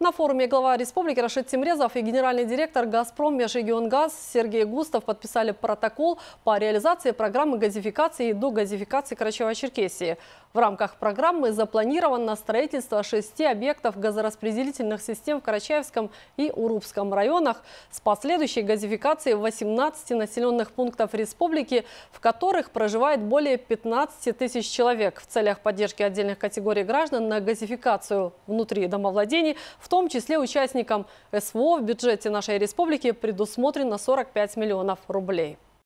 На форуме глава республики Рашид Тимрезов и генеральный директор «Газпром» Межрегионгаз Сергей Густав подписали протокол по реализации программы газификации и догазификации Карачева-Черкесии. В рамках программы запланировано строительство шести объектов газораспределительных систем в Карачаевском и Урубском районах с последующей газификацией 18 населенных пунктов республики, в которых проживает более 15 тысяч человек. В целях поддержки отдельных категорий граждан на газификацию внутри домовладений в том числе участникам СВО в бюджете нашей республики предусмотрено 45 миллионов рублей.